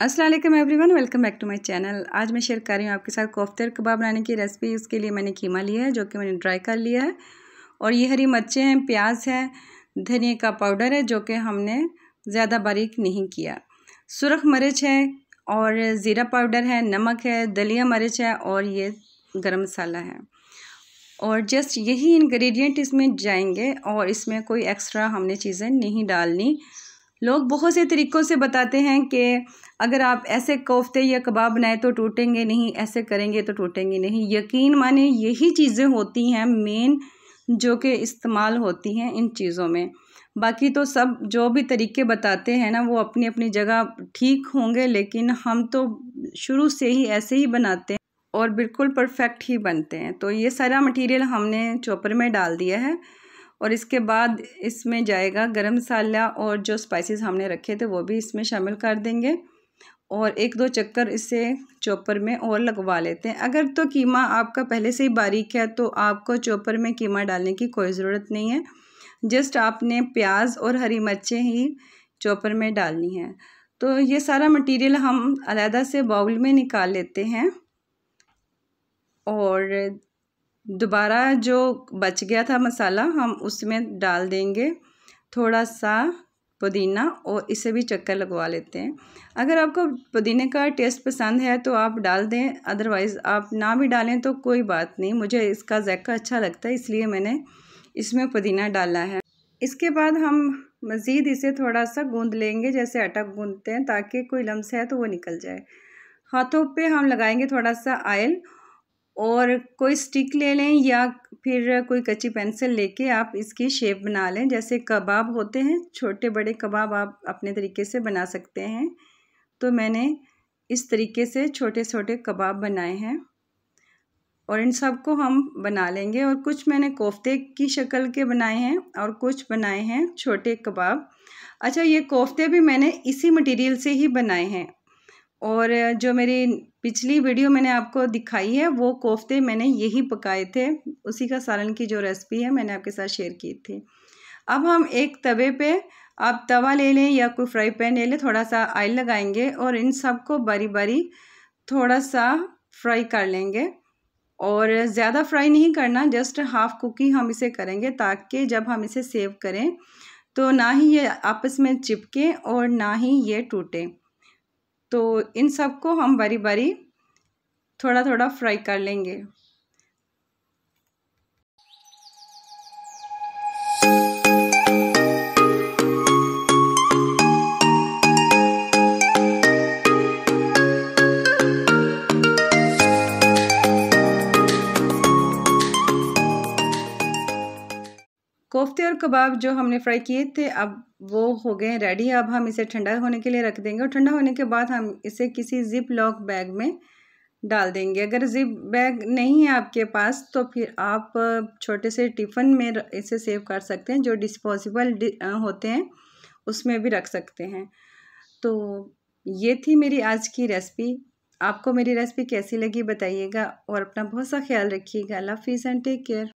Aslam everyone welcome back to my channel आज मैं share कर रही हूँ आपके साथ कोफ्तर कबाब बनाने की रेसिपी उसके लिए मैंने कीमा लिया है जो कि मैंने ड्राई कर लिया है और ये हरी मिर्चें हैं प्याज है धनिए का पाउडर है जो कि हमने ज़्यादा बारीक नहीं किया सुरख मिर्च है और ज़ीरा पाउडर है नमक है दलिया मरच है और ये गर्म मसाला है और जस्ट यही इन्ग्रीडियंट इसमें जाएंगे और इसमें कोई एक्स्ट्रा हमने चीज़ें नहीं डालनी लोग बहुत से तरीक़ों से बताते हैं कि अगर आप ऐसे कोफ्ते या कबाब बनाए तो टूटेंगे नहीं ऐसे करेंगे तो टूटेंगे नहीं यकीन माने यही चीज़ें होती हैं मेन जो कि इस्तेमाल होती हैं इन चीज़ों में बाकी तो सब जो भी तरीके बताते हैं ना वो अपनी अपनी जगह ठीक होंगे लेकिन हम तो शुरू से ही ऐसे ही बनाते हैं और बिल्कुल परफेक्ट ही बनते हैं तो ये सारा मटेरियल हमने चॉपर में डाल दिया है और इसके बाद इसमें जाएगा गरम मसाला और जो स्पाइसेस हमने रखे थे वो भी इसमें शामिल कर देंगे और एक दो चक्कर इसे चॉपर में और लगवा लेते हैं अगर तो कीमा आपका पहले से ही बारीक है तो आपको चॉपर में कीमा डालने की कोई ज़रूरत नहीं है जस्ट आपने प्याज और हरी मिर्चें ही चॉपर में डालनी हैं तो ये सारा मटेरियल हम अलहदा से बाउल में निकाल लेते हैं और दोबारा जो बच गया था मसाला हम उसमें डाल देंगे थोड़ा सा पुदीना और इसे भी चक्कर लगवा लेते हैं अगर आपको पुदीने का टेस्ट पसंद है तो आप डाल दें अदरवाइज़ आप ना भी डालें तो कोई बात नहीं मुझे इसका जायका अच्छा लगता है इसलिए मैंने इसमें पुदीना डाला है इसके बाद हम मज़ीद इसे थोड़ा सा गूँध लेंगे जैसे आटा गूँधते हैं ताकि कोई लम्स है तो वो निकल जाए हाथों पे हम लगाएंगे थोड़ा सा आयल और कोई स्टिक ले लें या फिर कोई कच्ची पेंसिल लेके आप इसकी शेप बना लें जैसे कबाब होते हैं छोटे बड़े कबाब आप अपने तरीके से बना सकते हैं तो मैंने इस तरीके से छोटे छोटे कबाब बनाए हैं और इन सब को हम बना लेंगे और कुछ मैंने कोफ्ते की शक्ल के बनाए हैं और कुछ बनाए हैं छोटे कबाब अच्छा ये कोफ्ते भी मैंने इसी मटेरियल से ही बनाए हैं और जो मेरी पिछली वीडियो मैंने आपको दिखाई है वो कोफ्ते मैंने यही पकाए थे उसी का सालन की जो रेसिपी है मैंने आपके साथ शेयर की थी अब हम एक तवे पे आप तवा ले लें या कोई फ्राई पैन ले लें थोड़ा सा आयल लगाएंगे और इन सब को बारी बारी थोड़ा सा फ्राई कर लेंगे और ज़्यादा फ्राई नहीं करना जस्ट हाफ़ कुकिंग हम इसे करेंगे ताकि जब हम इसे सेव करें तो ना ही ये आपस में चिपके और ना ही ये टूटे तो इन सबको हम बारी बारी थोड़ा थोड़ा फ्राई कर लेंगे कोफ्ते और कबाब जो हमने फ्राई किए थे अब वो हो गए रेडी अब हम इसे ठंडा होने के लिए रख देंगे और ठंडा होने के बाद हम इसे किसी ज़िप लॉक बैग में डाल देंगे अगर ज़िप बैग नहीं है आपके पास तो फिर आप छोटे से टिफ़न में इसे सेव कर सकते हैं जो डिस्पोजिबल होते हैं उसमें भी रख सकते हैं तो ये थी मेरी आज की रेसिपी आपको मेरी रेसिपी कैसी लगी बताइएगा और अपना बहुत सा ख्याल रखिएगा अल्लाह एंड टेक केयर